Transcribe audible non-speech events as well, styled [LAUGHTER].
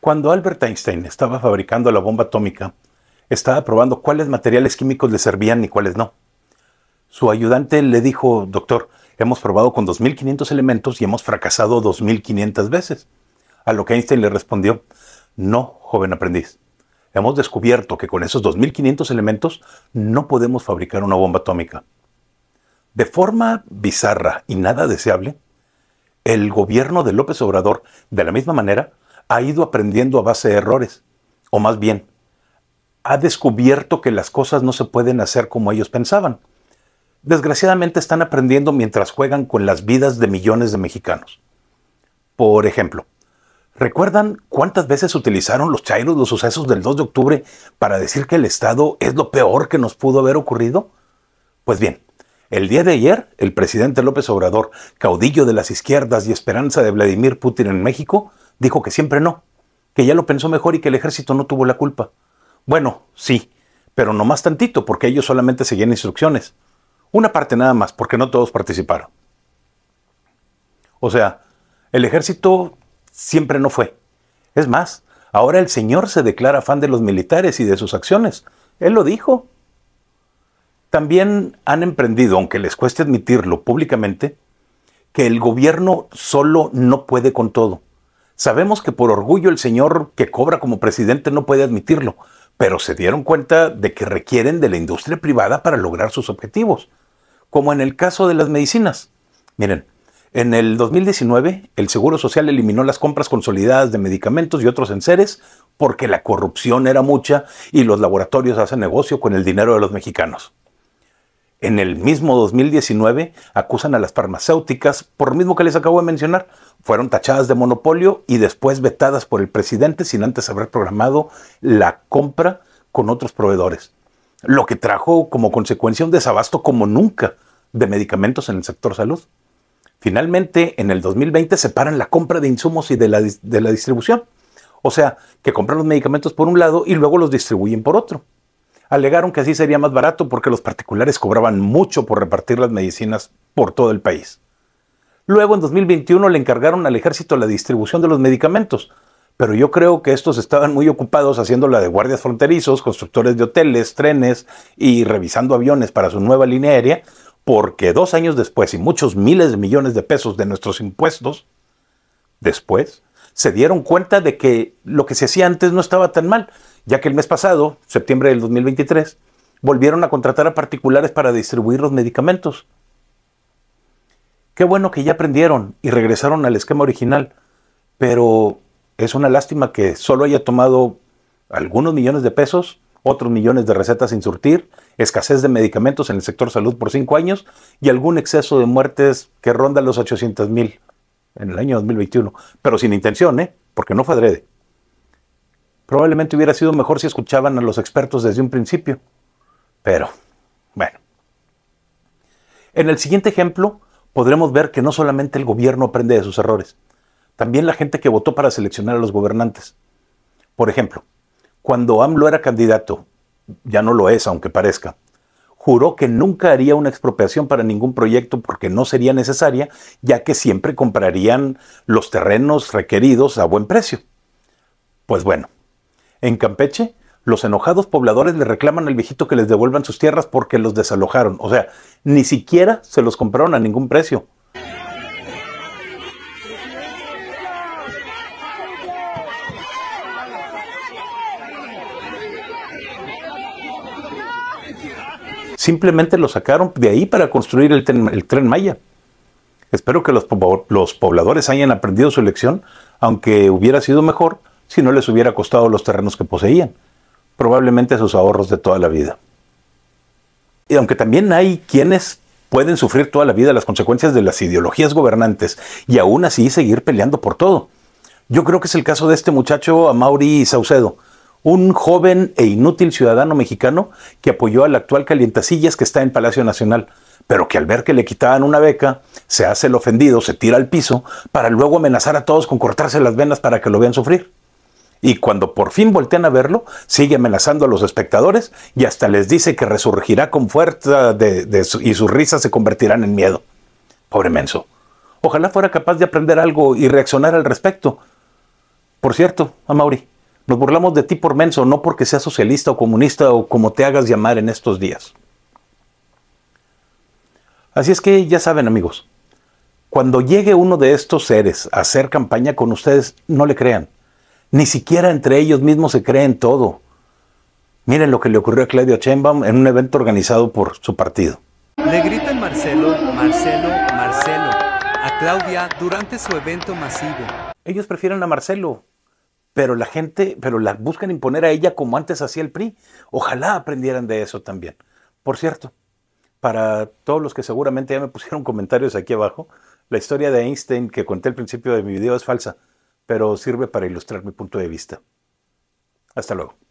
Cuando Albert Einstein estaba fabricando la bomba atómica, estaba probando cuáles materiales químicos le servían y cuáles no. Su ayudante le dijo, doctor, hemos probado con 2.500 elementos y hemos fracasado 2.500 veces. A lo que Einstein le respondió, no, joven aprendiz, hemos descubierto que con esos 2.500 elementos no podemos fabricar una bomba atómica. De forma bizarra y nada deseable, el gobierno de López Obrador, de la misma manera, ha ido aprendiendo a base de errores, o más bien, ha descubierto que las cosas no se pueden hacer como ellos pensaban. Desgraciadamente están aprendiendo mientras juegan con las vidas de millones de mexicanos. Por ejemplo, ¿recuerdan cuántas veces utilizaron los chairos los sucesos del 2 de octubre para decir que el Estado es lo peor que nos pudo haber ocurrido? Pues bien, el día de ayer, el presidente López Obrador, caudillo de las izquierdas y esperanza de Vladimir Putin en México, dijo que siempre no, que ya lo pensó mejor y que el ejército no tuvo la culpa. Bueno, sí, pero no más tantito, porque ellos solamente seguían instrucciones. Una parte nada más, porque no todos participaron. O sea, el ejército siempre no fue. Es más, ahora el Señor se declara fan de los militares y de sus acciones. Él lo dijo. También han emprendido, aunque les cueste admitirlo públicamente, que el gobierno solo no puede con todo Sabemos que por orgullo el señor que cobra como presidente no puede admitirlo, pero se dieron cuenta de que requieren de la industria privada para lograr sus objetivos, como en el caso de las medicinas. Miren, en el 2019 el Seguro Social eliminó las compras consolidadas de medicamentos y otros enseres porque la corrupción era mucha y los laboratorios hacen negocio con el dinero de los mexicanos. En el mismo 2019 acusan a las farmacéuticas por lo mismo que les acabo de mencionar. Fueron tachadas de monopolio y después vetadas por el presidente sin antes haber programado la compra con otros proveedores. Lo que trajo como consecuencia un desabasto como nunca de medicamentos en el sector salud. Finalmente, en el 2020 separan la compra de insumos y de la, de la distribución. O sea, que compran los medicamentos por un lado y luego los distribuyen por otro alegaron que así sería más barato porque los particulares cobraban mucho por repartir las medicinas por todo el país. Luego, en 2021, le encargaron al ejército la distribución de los medicamentos, pero yo creo que estos estaban muy ocupados la de guardias fronterizos, constructores de hoteles, trenes y revisando aviones para su nueva línea aérea, porque dos años después y muchos miles de millones de pesos de nuestros impuestos, después, se dieron cuenta de que lo que se hacía antes no estaba tan mal, ya que el mes pasado, septiembre del 2023, volvieron a contratar a particulares para distribuir los medicamentos. Qué bueno que ya aprendieron y regresaron al esquema original, pero es una lástima que solo haya tomado algunos millones de pesos, otros millones de recetas sin surtir, escasez de medicamentos en el sector salud por cinco años y algún exceso de muertes que ronda los 800 mil en el año 2021, pero sin intención, ¿eh? porque no fue adrede. Probablemente hubiera sido mejor si escuchaban a los expertos desde un principio. Pero, bueno. En el siguiente ejemplo, podremos ver que no solamente el gobierno aprende de sus errores, también la gente que votó para seleccionar a los gobernantes. Por ejemplo, cuando AMLO era candidato, ya no lo es, aunque parezca, juró que nunca haría una expropiación para ningún proyecto porque no sería necesaria, ya que siempre comprarían los terrenos requeridos a buen precio. Pues bueno, en Campeche, los enojados pobladores le reclaman al viejito que les devuelvan sus tierras porque los desalojaron. O sea, ni siquiera se los compraron a ningún precio. Simplemente los sacaron de ahí para construir el tren, Maya. Espero que los, los pobladores hayan aprendido su lección, aunque hubiera sido mejor si no les hubiera costado los terrenos que poseían, probablemente sus ahorros de toda la vida. Y aunque también hay quienes pueden sufrir toda la vida las consecuencias de las ideologías gobernantes y aún así seguir peleando por todo. Yo creo que es el caso de este muchacho Amaury Saucedo, un joven e inútil ciudadano mexicano que apoyó al actual calientasillas que está en Palacio Nacional, pero que al ver que le quitaban una beca, se hace el ofendido, se tira al piso, para luego amenazar a todos con cortarse las venas para que lo vean sufrir. Y cuando por fin voltean a verlo, sigue amenazando a los espectadores y hasta les dice que resurgirá con fuerza y sus risas se convertirán en miedo. Pobre menso. Ojalá fuera capaz de aprender algo y reaccionar al respecto. Por cierto, Amaury, nos burlamos de ti por menso, no porque seas socialista o comunista o como te hagas llamar en estos días. Así es que ya saben, amigos, cuando llegue uno de estos seres a hacer campaña con ustedes, no le crean ni siquiera entre ellos mismos se creen todo. Miren lo que le ocurrió a Claudio Sheinbaum en un evento organizado por su partido. Le gritan Marcelo, Marcelo, Marcelo a Claudia durante su evento masivo. Ellos prefieren a Marcelo, pero la gente, pero la buscan imponer a ella como antes hacía el PRI. Ojalá aprendieran de eso también. Por cierto, para todos los que seguramente ya me [LAUGHS] pusieron comentarios aquí abajo, la historia de Einstein que conté al principio de mi video es falsa pero sirve para ilustrar mi punto de vista. Hasta luego.